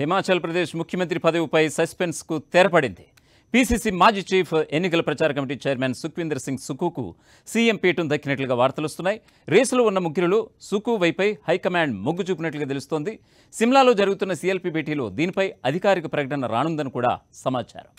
హిమాచల్ ప్రదేశ్ ముఖ్యమంత్రి పదవిపై సస్పెన్స్కు తెరపడింది పిసిసి మాజీ చీఫ్ ఎన్నికల ప్రచార కమిటీ చైర్మన్ సుఖ్వీందర్ సింగ్ సుకుకు సీఎం పీఠం దక్కినట్లుగా వార్తలు వస్తున్నాయి రేసులో ఉన్న ముగ్గురులు సుకు వైపై హైకమాండ్ మొగ్గు చూపినట్లుగా తెలుస్తోంది సిమ్లాలో జరుగుతున్న సిఎల్పి భేటీలో దీనిపై అధికారిక ప్రకటన రానుందని కూడా సమాచారం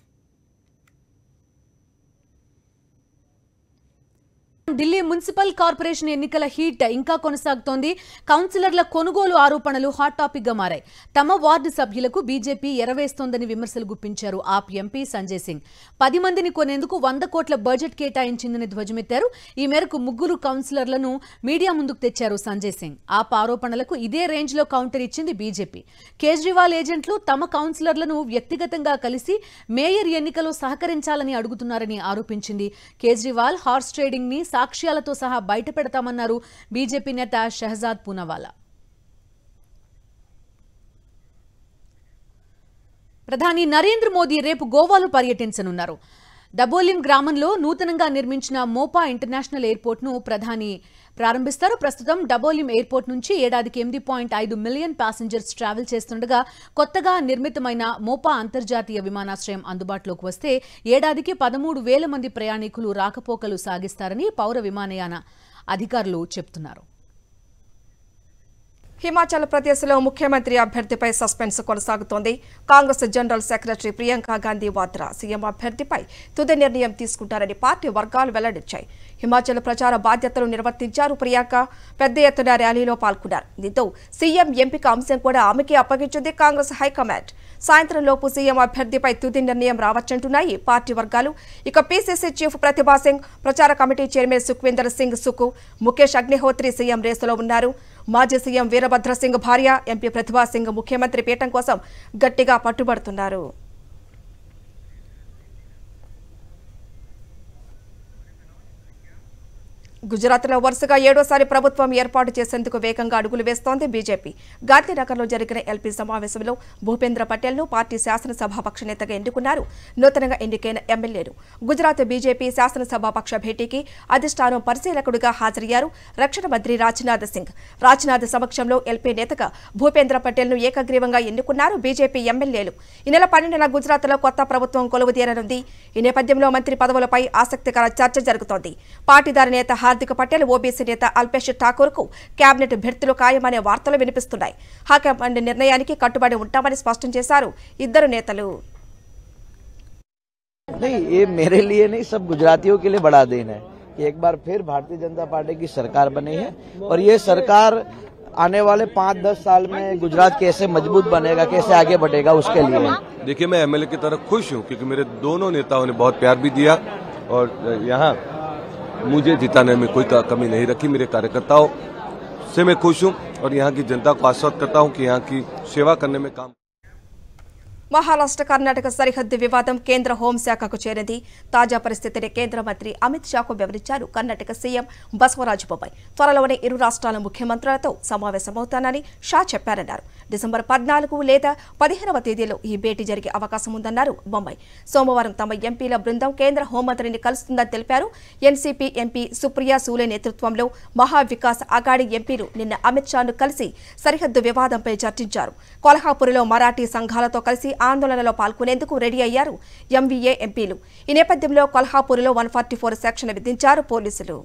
ఢిల్లీ మున్సిపల్ కార్పొరేషన్ ఎన్నికల హీట్ ఇంకా కొనసాగుతోంది కౌన్సిలర్ల కొనుగోలు ఆరోపణలు హాట్ టాపిక్ గా మారాయి తమ వార్డు సభ్యులకు బీజేపీ ఎరవేస్తోందని విమర్శలు గుప్పించారు ఆప్ ఎంపీ సంజయ్ సింగ్ పది మందిని కొనేందుకు వంద కోట్ల బడ్జెట్ కేటాయించిందని ధ్వజమెత్తారు ఈ మేరకు ముగ్గురు కౌన్సిలర్లను మీడియా ముందుకు తెచ్చారు సంజయ్ సింగ్ ఆప్ ఆరోపణలకు ఇదే రేంజ్ లో కౌంటర్ ఇచ్చింది బీజేపీ కేజ్రీవాల్ ఏజెంట్లు తమ కౌన్సిలర్లను వ్యక్తిగతంగా కలిసి మేయర్ ఎన్నికలో సహకరించాలని అడుగుతున్నారని ఆరోపించింది కేజ్రీవాల్ హార్స్ ట్రేడింగ్ ని సాక్ష్యాలతో సహా బయట పెడతామన్నారు బీజేపీ నేత షహజాద్ పూనవాలా ప్రధాని నరేంద్ర మోదీ రేపు గోవాలో పర్యటించనున్నారు దబోలిం గ్రామంలో నూతనంగా నిర్మించిన మోపా ఇంటర్నేషనల్ ఎయిర్పోర్ట్ను ప్రధాని ప్రారంభిస్తారు ప్రస్తుతం డబోలిం ఎయిర్పోర్ట్ నుంచి ఏడాదికి ఎనిమిది పాయింట్ ఐదు మిలియన్ ప్యాసింజర్స్ ట్రావెల్ చేస్తుండగా కొత్తగా నిర్మితమైన మోపా అంతర్జాతీయ విమానాశ్రయం అందుబాటులోకి వస్తే ఏడాదికి పదమూడు వేల మంది ప్రయాణికులు రాకపోకలు సాగిస్తారని పౌర విమానయాన అధికారులు చెబుతున్నారు హిమాచల్ ప్రదేశ్లో ముఖ్యమంత్రి అభ్యర్థిపై సస్పెన్స్ కొనసాగుతోంది Congress general secretary Priyanka Gandhi Vadra CM అభ్యర్థిపై తుది నిర్ణయం తీసుకుంటారని పార్టీ వర్గాలు వెల్లడించాయి హిమాచల్ ప్రచార బాధ్యతలు నిర్వర్తించారు ప్రియాంక పెద్ద ఎత్తున ర్యాలీలో పాల్గొన్నారు దీంతో సీఎం ఎంపిక అంశం కూడా ఆమెకే అప్పగించింది కాంగ్రెస్ హైకమాండ్ సాయంత్రంలోపు సీఎం అభ్యర్థిపై తుది నిర్ణయం రావచ్చంటున్నాయి పార్టీ వర్గాలు ఇక పీసీసీ చీఫ్ ప్రతిభా సింగ్ ప్రచార కమిటీ చైర్మన్ సుఖ్వీందర్ సింగ్ సుకు ముఖేష్ అగ్నిహోత్రి సీఎం రేసులో ఉన్నారు మాజీ సీఎం వీరభద్రసింగ్ భార్య ఎంపీ ప్రతిభా సింగ్ ముఖ్యమంత్రి పీఠం కోసం గట్టిగా పట్టుబడుతున్నారు గుజరాత్లో వరుసగా ఏడోసారి ప్రభుత్వం ఏర్పాటు చేసేందుకు వేగంగా అడుగులు వేస్తోంది బీజేపీ గాంధీనగర్లో జరిగిన ఎల్పీ సమావేశంలో భూపేంద్ర పటేల్ ను పార్టీ శాసనసభాపక్ష నేతగా ఎన్నుకున్నారు నూతనంగా ఎన్నికైన ఎమ్మెల్యేలు గుజరాత్ బీజేపీ శాసనసభాపక్ష భేటీకి అధిష్టానం పరిశీలకుడిగా హాజరయ్యారు రక్షణ మంత్రి రాజ్నాథ్ సింగ్ రాజ్నాథ్ సమక్షంలో ఎల్పీ నేతగా భూపేంద్ర పటేల్ ను ఏకగ్రీవంగా ఎన్నుకున్నారు బీజేపీ ఎమ్మెల్యేలు ఈ నెల పన్నెండున గుజరాత్లో కొత్త ప్రభుత్వం కొలువుదీరనుంది ఈ నేపథ్యంలో మంత్రి పదవులపై ఆసక్తికర చర్చ జరుగుతోంది పార్టీదారు నేత हार्दिक पटेल ओबीसी नेता అల్పేష్ ठाकूर को कैबिनेट భెర్తులు खाने वार्ता వినిపిస్తున్నాయి హైకమాండ్ నిర్ణయానికి కట్టుబడి ఉంటామని స్పష్టం చేశారు ఇద్దరు నేతలు नहीं ये मेरे लिए नहीं सब गुजरातियों के लिए बड़ा दिन है कि एक बार फिर भारतीय जनता पार्टी की सरकार बनी है और ये सरकार आने वाले पाँच दस साल में गुजरात कैसे मजबूत बनेगा कैसे आगे बढ़ेगा उसके लिए देखिए मैं एमएलए की तरफ खुश हूँ क्योंकि मेरे दोनों नेताओं ने बहुत प्यार भी दिया और यहाँ मुझे जिताने में कोई कमी नहीं रखी मेरे कार्यकर्ताओं से मैं खुश हूँ और यहाँ की जनता को आश्वस्त करता हूँ कि यहाँ की सेवा करने में काम మహారాష్ట్ర కర్ణాటక సరిహద్దు వివాదం కేంద్ర హోంశాఖకు చేరింది తాజా పరిస్థితిని కేంద్ర మంత్రి అమిత్ షాకు వివరించారు కర్ణాటక సీఎం బసవరాజు బొమ్మాయి త్వరలోనే ఇరు రాష్ట్రాల ముఖ్యమంత్రులతో సమావేశమవుతానని షా చెప్పారన్నారు డిసెంబర్ పద్నాలుగు లేదా పదిహేనవ తేదీలో ఈ భేటీ జరిగే అవకాశం ఉందన్నారు బొమ్మాయి సోమవారం తమ ఎంపీల బృందం కేంద్ర హోంమంత్రిని కలుస్తుందని తెలిపారు ఎన్సీపీ ఎంపీ సుప్రియా సూలే నేతృత్వంలో మహావికాస్ అఘాడీ ఎంపీలు నిన్న అమిత్ షాను కలిసి సరిహద్దు వివాదంపై చర్చించారు కొల్హాపూర్లో మరాఠీ సంఘాలతో కలిసి ఆందోళనలో పాల్గొనేందుకు రెడీ అయ్యారు ఎంవీఏ ఎంపీలు ఈ నేపథ్యంలో కొల్హాపూర్లో వన్ ఫార్టీ ఫోర్ సెక్షన్ విధించారు పోలీసులు